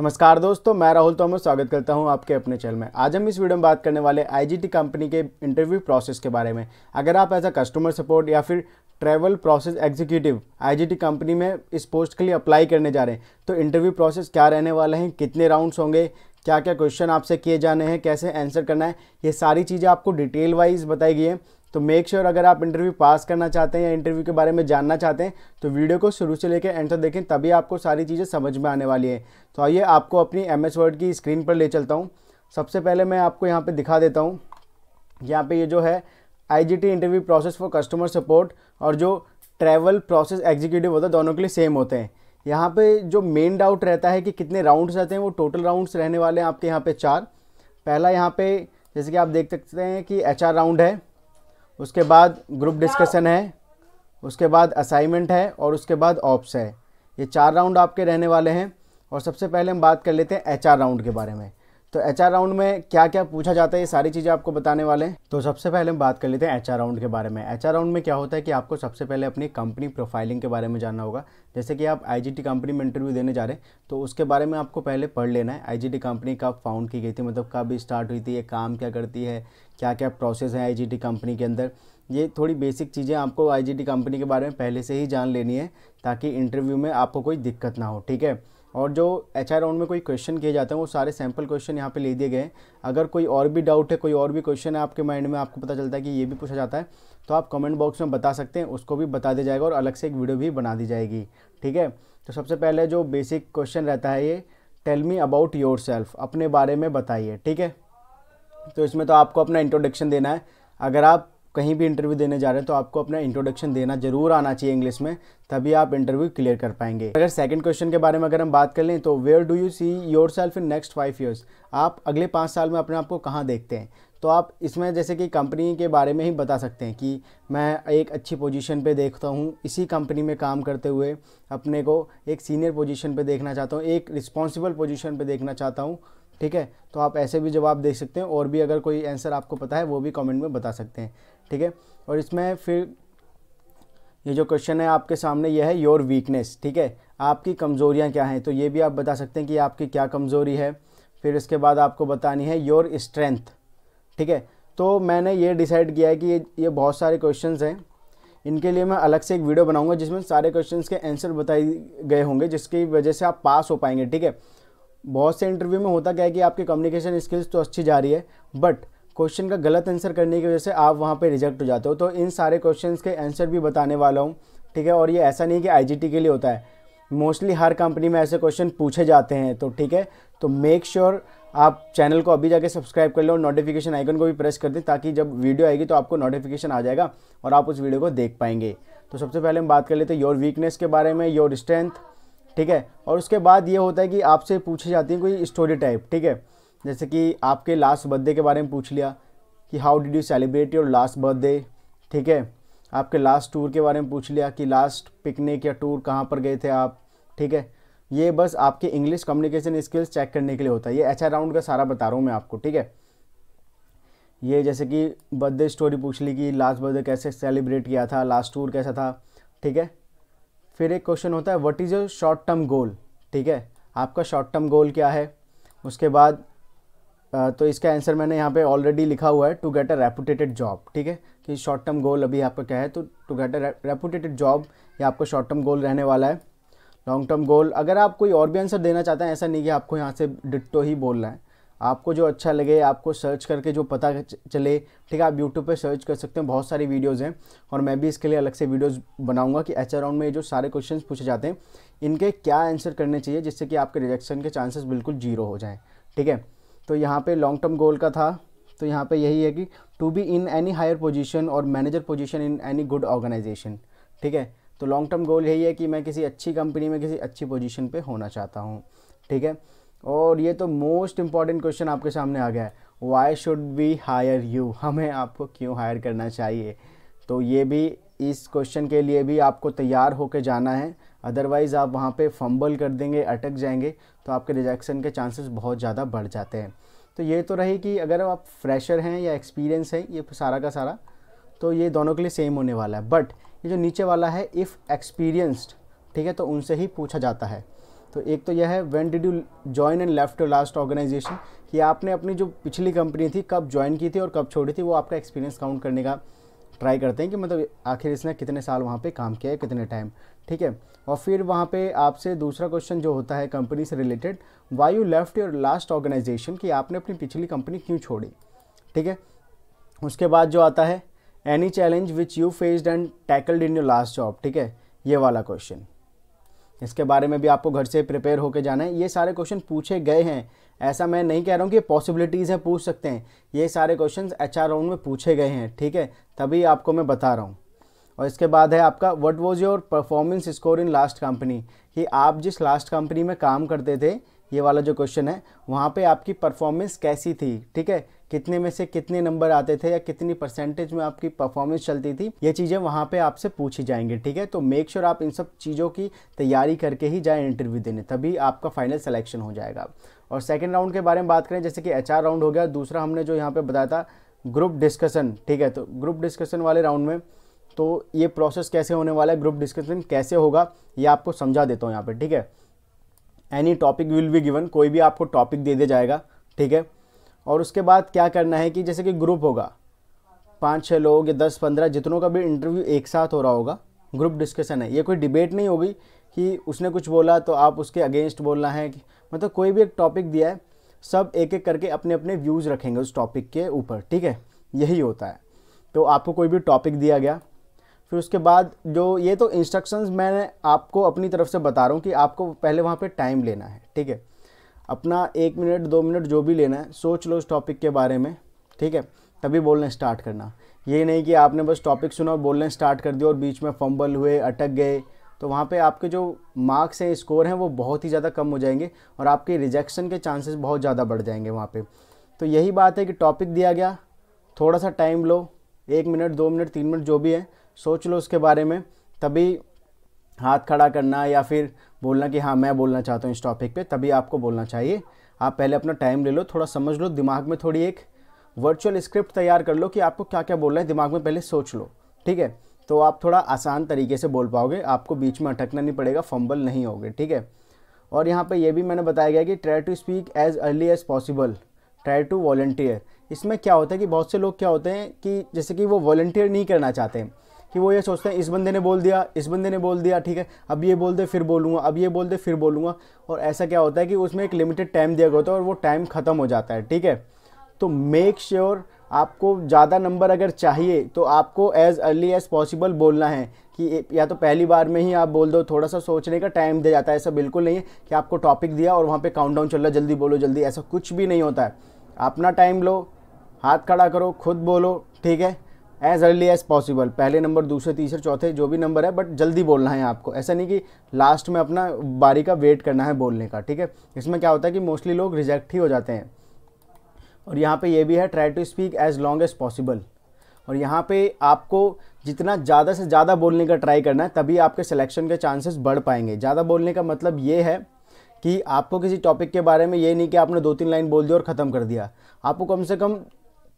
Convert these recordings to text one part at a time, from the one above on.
नमस्कार दोस्तों मैं राहुल तोमर स्वागत करता हूं आपके अपने चैनल में आज हम इस वीडियो में बात करने वाले आईजीटी कंपनी के इंटरव्यू प्रोसेस के बारे में अगर आप एज अ कस्टमर सपोर्ट या फिर travel process executive IGT company में इस पोस्ट के लिए अप्लाई करने जा रहे हैं तो इंटरव्यू प्रोसेस क्या रहने वाले हैं कितने राउंड्स होंगे क्या क्या क्वेश्चन आपसे किए जाने हैं कैसे आंसर करना है ये सारी चीज़ें आपको डिटेल वाइज बताई गई है तो मेक श्योर sure अगर आप इंटरव्यू पास करना चाहते हैं या इंटरव्यू के बारे में जानना चाहते हैं तो वीडियो को शुरू से लेकर एंड तक देखें तभी आपको सारी चीज़ें समझ में आने वाली है तो आइए आपको अपनी एम एस वर्ड की स्क्रीन पर ले चलता हूँ सबसे पहले मैं आपको यहाँ पर दिखा देता हूँ यहाँ पर ये जो है I interview process for customer support और जो ट्रैवल प्रोसेस एग्जीक्यूटिव होता है दोनों के लिए सेम होते हैं यहाँ पे जो मेन डाउट रहता है कि कितने राउंड्स रहते हैं वो टोटल राउंड्स रहने वाले हैं आपके यहाँ पे चार पहला यहाँ पे जैसे कि आप देख सकते हैं कि एच राउंड है उसके बाद ग्रुप डिस्कशन है उसके बाद असाइनमेंट है और उसके बाद ऑप्स है ये चार राउंड आपके रहने वाले हैं और सबसे पहले हम बात कर लेते हैं एच राउंड के बारे में तो एच राउंड में क्या क्या पूछा जाता है ये सारी चीज़ें आपको बताने वाले हैं तो सबसे पहले हम बात कर लेते हैं एच राउंड के बारे में एच राउंड में क्या होता है कि आपको सबसे पहले अपनी कंपनी प्रोफाइलिंग के बारे में जानना होगा जैसे कि आप आई कंपनी में इंटरव्यू देने जा रहे हैं तो उसके बारे में आपको पहले पढ़ लेना है आई कंपनी कब फाउंड की गई थी मतलब कब स्टार्ट हुई थी ये काम क्या करती है क्या क्या प्रोसेस है आई कंपनी के अंदर ये थोड़ी बेसिक चीज़ें आपको आई कंपनी के बारे में पहले से ही जान लेनी है ताकि इंटरव्यू में आपको कोई दिक्कत ना हो ठीक है और जो एच आई राउंड में कोई क्वेश्चन किए जाते हैं वो सारे सैम्पल क्वेश्चन यहाँ पे ले दिए गए अगर कोई और भी डाउट है कोई और भी क्वेश्चन है आपके माइंड में आपको पता चलता है कि ये भी पूछा जाता है तो आप कमेंट बॉक्स में बता सकते हैं उसको भी बता दिया जाएगा और अलग से एक वीडियो भी बना दी जाएगी ठीक है तो सबसे पहले जो बेसिक क्वेश्चन रहता है ये tell me about yourself अपने बारे में बताइए ठीक है तो इसमें तो आपको अपना इंट्रोडक्शन देना है अगर आप कहीं भी इंटरव्यू देने जा रहे हैं तो आपको अपना इंट्रोडक्शन देना जरूर आना चाहिए इंग्लिश में तभी आप इंटरव्यू क्लियर कर पाएंगे अगर सेकंड क्वेश्चन के बारे में अगर हम बात कर लें तो where do you see yourself in next five years आप अगले पाँच साल में अपने आप को कहाँ देखते हैं तो आप इसमें जैसे कि कंपनी के बारे में ही बता सकते हैं कि मैं एक अच्छी पोजीशन पे देखता हूँ इसी कंपनी में काम करते हुए अपने को एक सीनियर पोजीशन पे देखना चाहता हूँ एक रिस्पॉन्सिबल पोजीशन पे देखना चाहता हूँ ठीक है तो आप ऐसे भी जवाब दे सकते हैं और भी अगर कोई आंसर आपको पता है वो भी कमेंट में बता सकते हैं ठीक है और इसमें फिर ये जो क्वेश्चन है आपके सामने ये है योर वीकनेस ठीक है आपकी कमज़ोरियाँ क्या हैं तो ये भी आप बता सकते हैं कि आपकी क्या कमज़ोरी है फिर इसके बाद आपको बतानी है योर स्ट्रेंथ ठीक है तो मैंने ये डिसाइड किया है कि ये ये बहुत सारे क्वेश्चन हैं इनके लिए मैं अलग से एक वीडियो बनाऊंगा जिसमें सारे क्वेश्चंस के आंसर बताए गए होंगे जिसकी वजह से आप पास हो पाएंगे ठीक है बहुत से इंटरव्यू में होता क्या है कि आपकी कम्युनिकेशन स्किल्स तो अच्छी जा रही है बट क्वेश्चन का गलत आंसर करने की वजह से आप वहाँ पे रिजेक्ट हो जाते हो तो इन सारे क्वेश्चन के आंसर भी बताने वाला हूँ ठीक है और ये ऐसा नहीं कि आईजीटी के लिए होता है मोस्टली हर कंपनी में ऐसे क्वेश्चन पूछे जाते हैं तो ठीक है तो मेक श्योर sure आप चैनल को अभी जाके सब्सक्राइब कर लो और नोटिफिकेशन आइकन को भी प्रेस कर दें ताकि जब वीडियो आएगी तो आपको नोटिफिकेशन आ जाएगा और आप उस वीडियो को देख पाएंगे तो सबसे पहले हम बात कर लेते हैं योर वीकनेस के बारे में योर स्ट्रेंथ ठीक है और उसके बाद ये होता है कि आपसे पूछी जाती है कोई स्टोरी टाइप ठीक है जैसे कि आपके लास्ट बर्थडे के बारे में पूछ लिया कि how did you celebrate your last birthday ठीक है आपके लास्ट टूर के बारे में पूछ लिया कि लास्ट पिकनिक या टूर कहाँ पर गए थे आप ठीक है ये बस आपके इंग्लिश कम्युनिकेशन स्किल्स चेक करने के लिए होता है ये एच राउंड का सारा बता रहा हूँ मैं आपको ठीक है ये जैसे कि बर्थडे स्टोरी पूछ ली कि लास्ट बर्थडे कैसे सेलिब्रेट किया था लास्ट टूर कैसा था ठीक है फिर एक क्वेश्चन होता है what is your short term goal ठीक है आपका शॉर्ट टर्म गोल क्या है उसके बाद तो इसका आंसर मैंने यहाँ पे ऑलरेडी लिखा हुआ है to get a reputed job ठीक है कि शॉर्ट टर्म गोल अभी आपका क्या है तो to get a reputed job ये आपका शॉर्ट टर्म गोल रहने वाला है लॉन्ग टर्म गोल अगर आप कोई और भी आंसर देना चाहते हैं ऐसा नहीं कि आपको यहाँ से डिट्टो ही बोलना है आपको जो अच्छा लगे आपको सर्च करके जो पता चले ठीक है आप यूट्यूब पर सर्च कर सकते हैं बहुत सारी वीडियोज़ हैं और मैं भी इसके लिए अलग से वीडियोज़ बनाऊँगा कि एच राउंड में जो सारे क्वेश्चन पूछे जाते हैं इनके क्या आंसर करने चाहिए जिससे कि आपके रिजेक्शन के चांसेस बिल्कुल जीरो हो जाएँ ठीक है तो यहाँ पे लॉन्ग टर्म गोल का था तो यहाँ पे यही है कि to be in any higher position और manager position in any good organisation ठीक है तो लॉन्ग टर्म गोल यही है कि मैं किसी अच्छी कंपनी में किसी अच्छी पोजीशन पे होना चाहता हूँ ठीक है और ये तो मोस्ट इम्पॉर्टेंट क्वेश्चन आपके सामने आ गया है why should we hire you हमें आपको क्यों हायर करना चाहिए तो ये भी इस क्वेश्चन के लिए भी आपको तैयार होकर जाना है अदरवाइज़ आप वहाँ पे फंबल कर देंगे अटक जाएंगे तो आपके रिजेक्शन के चांसेस बहुत ज़्यादा बढ़ जाते हैं तो ये तो रही कि अगर आप फ्रेशर हैं या एक्सपीरियंस हैं ये सारा का सारा तो ये दोनों के लिए सेम होने वाला है बट ये जो नीचे वाला है इफ़ एक्सपीरियंस्ड ठीक है तो उनसे ही पूछा जाता है तो एक तो यह है when did you join and left last organisation कि आपने अपनी जो पिछली कंपनी थी कब ज्वाइन की थी और कब छोड़ी थी वो आपका एक्सपीरियंस काउंट करने का ट्राई करते हैं कि मतलब आखिर इसने कितने साल वहाँ पे काम किया है कितने टाइम ठीक है और फिर वहाँ पे आपसे दूसरा क्वेश्चन जो होता है कंपनी से related why you left your last organisation कि आपने अपनी पिछली कंपनी क्यों छोड़ी ठीक है उसके बाद जो आता है any challenge which you faced and tackled in your last job ठीक है ये वाला क्वेश्चन इसके बारे में भी आपको घर से प्रिपेयर होकर जाना है ये सारे क्वेश्चन पूछे गए हैं ऐसा मैं नहीं कह रहा हूँ कि पॉसिबिलिटीज़ हैं पूछ सकते हैं ये सारे क्वेश्चन एच आर राउंड में पूछे गए हैं ठीक है तभी आपको मैं बता रहा हूँ और इसके बाद है आपका what was your performance score in last company कि आप जिस लास्ट कंपनी में काम करते थे ये वाला जो क्वेश्चन है वहाँ पे आपकी परफॉर्मेंस कैसी थी ठीक है कितने में से कितने नंबर आते थे या कितनी परसेंटेज में आपकी परफॉर्मेंस चलती थी ये चीज़ें वहाँ पे आपसे पूछी जाएंगी ठीक है तो मेक श्योर sure आप इन सब चीज़ों की तैयारी करके ही जाए इंटरव्यू देने तभी आपका फाइनल सिलेक्शन हो जाएगा और सेकेंड राउंड के बारे में बात करें जैसे कि एच राउंड हो गया दूसरा हमने जो यहाँ पर बताया था ग्रुप डिस्कशन ठीक है तो ग्रुप डिस्कशन वाले राउंड में तो ये प्रोसेस कैसे होने वाला है ग्रुप डिस्कशन कैसे होगा ये आपको समझा देता हूँ यहाँ पर ठीक है any topic will be given कोई भी आपको टॉपिक दे दिया जाएगा ठीक है और उसके बाद क्या करना है कि जैसे कि ग्रुप होगा पाँच छः लोग या दस पंद्रह जितनों का भी इंटरव्यू एक साथ हो रहा होगा ग्रुप डिस्कशन है ये कोई डिबेट नहीं होगी कि उसने कुछ बोला तो आप उसके अगेंस्ट बोलना है मतलब कोई भी एक टॉपिक दिया है सब एक एक करके अपने अपने व्यूज़ रखेंगे उस टॉपिक के ऊपर ठीक है यही होता है तो आपको कोई भी टॉपिक दिया गया फिर उसके बाद जो ये तो इंस्ट्रक्शंस मैंने आपको अपनी तरफ से बता रहा हूँ कि आपको पहले वहाँ पे टाइम लेना है ठीक है अपना एक मिनट दो मिनट जो भी लेना है सोच लो उस टॉपिक के बारे में ठीक है तभी बोलना स्टार्ट करना ये नहीं कि आपने बस टॉपिक सुना और बोलना स्टार्ट कर दिया और बीच में फंबल हुए अटक गए तो वहाँ पे आपके जो मार्क्स हैं स्कोर हैं वो बहुत ही ज़्यादा कम हो जाएंगे और आपके रिजेक्शन के चांसेस बहुत ज़्यादा बढ़ जाएंगे वहाँ पे तो यही बात है कि टॉपिक दिया गया थोड़ा सा टाइम लो एक मिनट दो मिनट तीन मिनट जो भी है सोच लो उसके बारे में तभी हाथ खड़ा करना या फिर बोलना कि हाँ मैं बोलना चाहता हूँ इस टॉपिक पे तभी आपको बोलना चाहिए आप पहले अपना टाइम ले लो थोड़ा समझ लो दिमाग में थोड़ी एक वर्चुअल स्क्रिप्ट तैयार कर लो कि आपको क्या क्या बोलना है दिमाग में पहले सोच लो ठीक है तो आप थोड़ा आसान तरीके से बोल पाओगे आपको बीच में अटकना नहीं पड़ेगा फंबल नहीं होगे ठीक है और यहाँ पर यह भी मैंने बताया गया कि try to speak as early as possible try to volunteer इसमें क्या होता है कि बहुत से लोग क्या होते हैं कि जैसे कि वो वॉल्टियर नहीं करना चाहते हैं कि वो ये सोचते हैं इस बंदे ने बोल दिया इस बंदे ने बोल दिया ठीक है अब ये बोल दे फिर बोलूँगा अब ये बोल दे फिर बोलूँगा और ऐसा क्या होता है कि उसमें एक लिमिटेड टाइम दिया गया होता है और वो टाइम ख़त्म हो जाता है ठीक है तो मेक श्योर sure आपको ज़्यादा नंबर अगर चाहिए तो आपको एज़ अर्ली एज़ पॉसिबल बोलना है कि या तो पहली बार में ही आप बोल दो थोड़ा सा सोचने का टाइम दिया जाता है ऐसा बिल्कुल नहीं है कि आपको टॉपिक दिया और वहाँ पे काउंटडाउन चल रहा जल्दी बोलो जल्दी ऐसा कुछ भी नहीं होता है अपना टाइम लो हाथ खड़ा करो खुद बोलो ठीक है एज अर्ली एज पॉसिबल पहले नंबर दूसरे तीसरे चौथे जो भी नंबर है बट जल्दी बोलना है आपको ऐसा नहीं कि लास्ट में अपना बारी का वेट करना है बोलने का ठीक है इसमें क्या होता है कि मोस्टली लोग रिजेक्ट ही हो जाते हैं और यहाँ पे ये भी है try to speak as long as possible और यहाँ पे आपको जितना ज़्यादा से ज़्यादा बोलने का ट्राई करना है तभी आपके सिलेक्शन के चांसेस बढ़ पाएंगे ज़्यादा बोलने का मतलब ये है कि आपको किसी टॉपिक के बारे में ये नहीं कि आपने दो तीन लाइन बोल दिया और ख़त्म कर दिया आपको कम से कम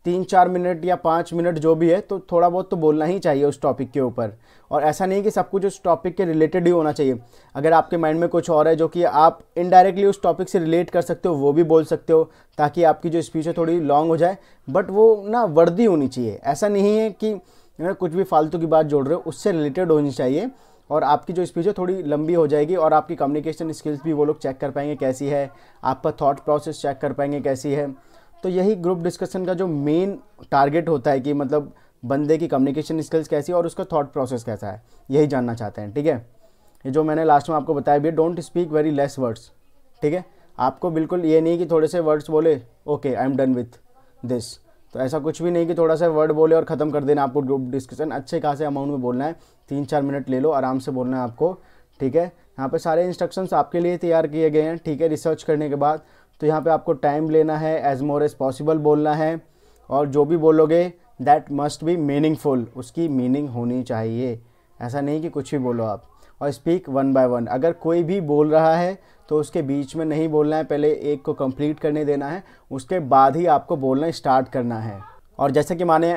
तीन चार मिनट या पाँच मिनट जो भी है तो थोड़ा बहुत तो बोलना ही चाहिए उस टॉपिक के ऊपर और ऐसा नहीं कि सब कुछ उस टॉपिक के रिलेटेड ही होना चाहिए अगर आपके माइंड में कुछ और है जो कि आप इनडायरेक्टली उस टॉपिक से रिलेट कर सकते हो वो भी बोल सकते हो ताकि आपकी जो स्पीच है थोड़ी लॉन्ग हो जाए बट वो ना वर्दी होनी चाहिए ऐसा नहीं है कि ना कुछ भी फालतू की बात जोड़ रहे हो उससे रिलेटेड होनी चाहिए और आपकी जो स्पीच है थोड़ी लंबी हो जाएगी और आपकी कम्युनिकेशन स्किल्स भी वो लोग चेक कर पाएंगे कैसी है आपका थॉट प्रोसेस चेक कर पाएंगे कैसी है तो यही ग्रुप डिस्कशन का जो मेन टारगेट होता है कि मतलब बंदे की कम्युनिकेशन स्किल्स कैसी और उसका थॉट प्रोसेस कैसा है यही जानना चाहते हैं ठीक है ये जो मैंने लास्ट में आपको बताया भी don't speak very less words ठीक है आपको बिल्कुल ये नहीं कि थोड़े से वर्ड्स बोले okay I am done with this तो ऐसा कुछ भी नहीं कि थोड़ा सा वर्ड बोले और ख़त्म कर देना आपको ग्रुप डिस्कशन अच्छे खासे अमाउंट में बोलना है तीन चार मिनट ले लो आराम से बोलना है आपको ठीक है यहाँ पे सारे इंस्ट्रक्शंस आपके लिए तैयार किए गए हैं ठीक है रिसर्च करने के बाद तो यहाँ पे आपको टाइम लेना है एज मोर एज पॉसिबल बोलना है और जो भी बोलोगे दैट मस्ट बी मीनिंगफुल उसकी मीनिंग होनी चाहिए ऐसा नहीं कि कुछ भी बोलो आप और स्पीक वन बाय वन अगर कोई भी बोल रहा है तो उसके बीच में नहीं बोलना है पहले एक को कंप्लीट करने देना है उसके बाद ही आपको बोलना स्टार्ट करना है और जैसे कि माने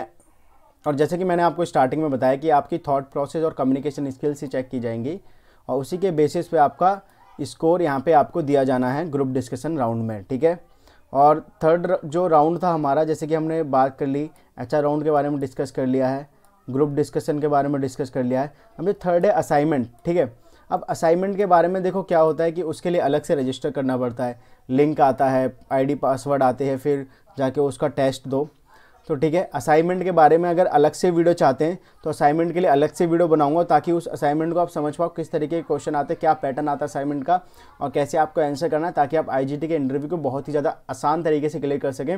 और जैसे कि मैंने आपको स्टार्टिंग में बताया कि आपकी थॉट प्रोसेस और कम्युनिकेशन स्किल्स ही चेक की जाएंगी और उसी के बेसिस पे आपका स्कोर यहाँ पे आपको दिया जाना है ग्रुप डिस्कशन राउंड में ठीक है और थर्ड जो राउंड था हमारा जैसे कि हमने बात कर ली एच अच्छा राउंड के बारे में डिस्कस कर लिया है ग्रुप डिस्कशन के बारे में डिस्कस कर लिया है अब जो थर्ड है असाइनमेंट ठीक है अब असाइनमेंट के बारे में देखो क्या होता है कि उसके लिए अलग से रजिस्टर करना पड़ता है लिंक आता है आईडी पासवर्ड आते हैं फिर जाके उसका टेस्ट दो तो ठीक है असाइनमेंट के बारे में अगर अलग से वीडियो चाहते हैं तो असाइनमेंट के लिए अलग से वीडियो बनाऊंगा ताकि उस असाइनमेंट को आप समझ पाओ किस तरीके के क्वेश्चन आते हैं क्या पैटर्न आता है असाइनमेंट का और कैसे आपको आंसर करना है ताकि आप आईजीटी के इंटरव्यू को बहुत ही ज़्यादा आसान तरीके से क्लियर कर सकें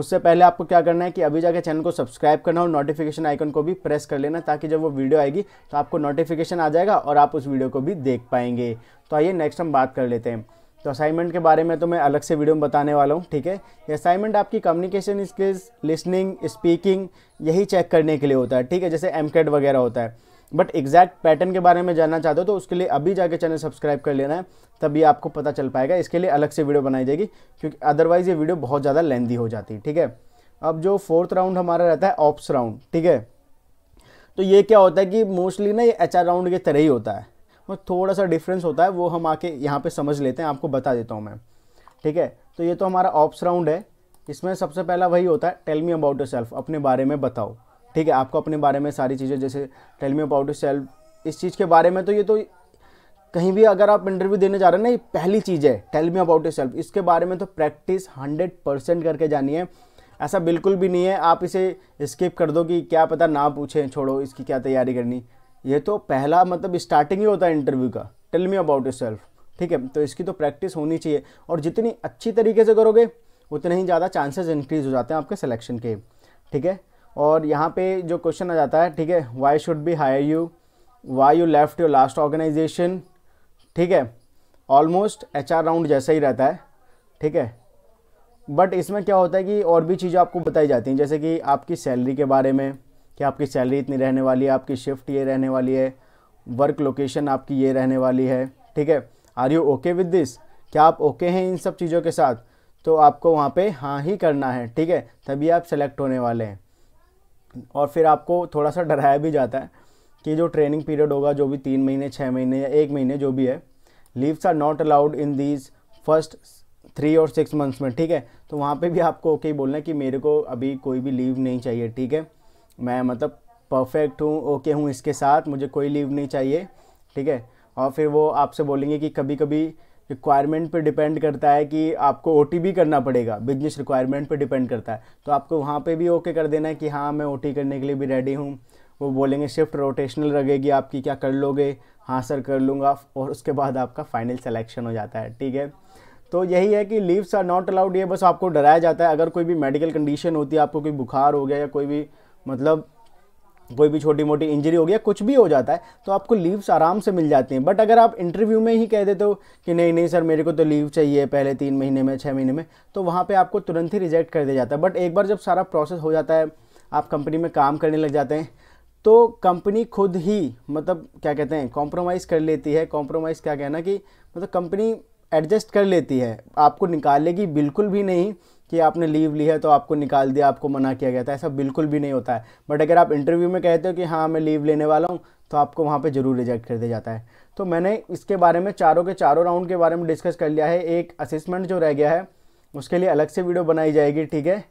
उससे पहले आपको क्या करना है कि अभी जाकर चैनल को सब्सक्राइब करना और नोटिफिकेशन आइकन को भी प्रेस कर लेना ताकि जब वो वीडियो आएगी तो आपको नोटिफिकेशन आ जाएगा और आप उस वीडियो को भी देख पाएंगे तो आइए नेक्स्ट हम बात कर लेते हैं तो असाइनमेंट के बारे में तो मैं अलग से वीडियो में बताने वाला हूँ ठीक है ये असाइनमेंट आपकी कम्युनिकेशन स्किल्स लिसनिंग स्पीकिंग यही चेक करने के लिए होता है ठीक है जैसे एम वगैरह होता है बट एग्जैक्ट पैटर्न के बारे में जानना चाहते हो तो उसके लिए अभी जाके चैनल सब्सक्राइब कर लेना है तभी आपको पता चल पाएगा इसके लिए अलग से वीडियो बनाई जाएगी क्योंकि अदरवाइज़ ये वीडियो बहुत ज़्यादा लेंदी हो जाती है ठीक है अब जो फोर्थ राउंड हमारा रहता है ऑप्स राउंड ठीक है तो ये क्या होता है कि मोस्टली ना ये एच राउंड की तरह ही होता है में थोड़ा सा डिफरेंस होता है वो हम आके यहाँ पे समझ लेते हैं आपको बता देता हूँ मैं ठीक है तो ये तो हमारा ऑप्स राउंड है इसमें सबसे पहला वही होता है tell me about yourself अपने बारे में बताओ ठीक है आपको अपने बारे में सारी चीज़ें जैसे tell me about yourself इस चीज़ के बारे में तो ये तो कहीं भी अगर आप इंटरव्यू देने जा रहे हैं ना ये पहली चीज़ है tell me about yourself इसके बारे में तो प्रैक्टिस हंड्रेड परसेंट करके जानी है ऐसा बिल्कुल भी नहीं है आप इसे स्किप कर दो कि क्या पता ना पूछें छोड़ो इसकी क्या तैयारी करनी ये तो पहला मतलब स्टार्टिंग ही होता है इंटरव्यू का tell me about yourself ठीक है तो इसकी तो प्रैक्टिस होनी चाहिए और जितनी अच्छी तरीके से करोगे उतने ही ज़्यादा चांसेस इंक्रीज हो जाते हैं आपके सिलेक्शन के ठीक है और यहाँ पे जो क्वेश्चन आ जाता है ठीक है why should be hire you why you left your last organisation ठीक है ऑलमोस्ट एच आर राउंड जैसा ही रहता है ठीक है बट इसमें क्या होता है कि और भी चीज़ें आपको बताई जाती हैं जैसे कि आपकी सैलरी के बारे में कि आपकी सैलरी इतनी रहने वाली है आपकी शिफ्ट ये रहने वाली है वर्क लोकेशन आपकी ये रहने वाली है ठीक है are you okay with this क्या आप ओके okay हैं इन सब चीज़ों के साथ तो आपको वहाँ पे हाँ ही करना है ठीक है तभी आप सेलेक्ट होने वाले हैं और फिर आपको थोड़ा सा डराया भी जाता है कि जो ट्रेनिंग पीरियड होगा जो भी तीन महीने छः महीने या एक महीने जो भी है leaves are not allowed in these first three और सिक्स मंथ्स में ठीक है तो वहाँ पे भी आपको ओके okay बोलना है कि मेरे को अभी कोई भी लीव नहीं चाहिए ठीक है मैं मतलब परफेक्ट हूँ ओके हूँ इसके साथ मुझे कोई लीव नहीं चाहिए ठीक है और फिर वो आपसे बोलेंगे कि कभी कभी रिक्वायरमेंट पे डिपेंड करता है कि आपको ओ भी करना पड़ेगा बिजनेस रिक्वायरमेंट पे डिपेंड करता है तो आपको वहाँ पे भी ओके कर देना है कि हाँ मैं ओ करने के लिए भी रेडी हूँ वो बोलेंगे शिफ्ट रोटेशनल रहेगी आपकी क्या कर लोगे हाँ सर कर लूँगा और उसके बाद आपका फाइनल सिलेक्शन हो जाता है ठीक है तो यही है कि लीव्स आर नॉट अलाउड ये बस आपको डराया जाता है अगर कोई भी मेडिकल कंडीशन होती है आपको कोई बुखार हो गया या कोई भी मतलब कोई भी छोटी मोटी इंजरी हो गया कुछ भी हो जाता है तो आपको लीव्स आराम से मिल जाती हैं बट अगर आप इंटरव्यू में ही कह देते हो कि नहीं नहीं सर मेरे को तो लीव चाहिए पहले तीन महीने में छः महीने में तो वहाँ पे आपको तुरंत ही रिजेक्ट कर दिया जाता है बट एक बार जब सारा प्रोसेस हो जाता है आप कंपनी में काम करने लग जाते हैं तो कंपनी खुद ही मतलब क्या कहते हैं कॉम्प्रोमाइज़ कर लेती है कॉम्प्रोमाइज़ क्या कहना कि मतलब कंपनी एडजस्ट कर लेती है आपको निकालेगी बिल्कुल भी नहीं कि आपने लीव ली है तो आपको निकाल दिया आपको मना किया गया था ऐसा बिल्कुल भी नहीं होता है बट अगर आप इंटरव्यू में कहते हो कि हाँ मैं लीव लेने वाला हूँ तो आपको वहाँ पर ज़रूर रिजेक्ट कर दिया जाता है तो मैंने इसके बारे में चारों के चारों राउंड के बारे में डिस्कस कर लिया है एक असेसमेंट जो रह गया है उसके लिए अलग से वीडियो बनाई जाएगी ठीक है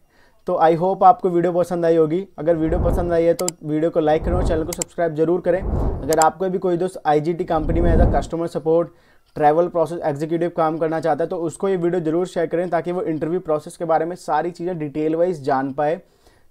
तो आई होप आपको वीडियो पसंद आई होगी अगर वीडियो पसंद आई है तो वीडियो को लाइक करें और चैनल को सब्सक्राइब जरूर करें अगर आपको भी कोई दोस्त आईजीटी कंपनी में as a customer support travel process executive काम करना चाहता है तो उसको ये वीडियो ज़रूर शेयर करें ताकि वो इंटरव्यू प्रोसेस के बारे में सारी चीज़ें डिटेल वाइज जान पाए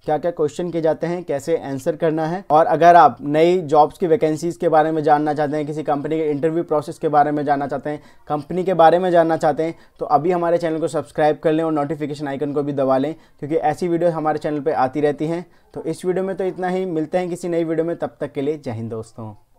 क्या क्या क्वेश्चन किए जाते हैं कैसे आंसर करना है और अगर आप नई जॉब्स की वैकेंसीज़ के बारे में जानना चाहते हैं किसी कंपनी के इंटरव्यू प्रोसेस के बारे में जानना चाहते हैं कंपनी के बारे में जानना चाहते हैं तो अभी हमारे चैनल को सब्सक्राइब कर लें और नोटिफिकेशन आइकन को भी दबा लें क्योंकि ऐसी वीडियो हमारे चैनल पर आती रहती हैं तो इस वीडियो में तो इतना ही मिलते हैं किसी नई वीडियो में तब तक के लिए जय हिंद दोस्तों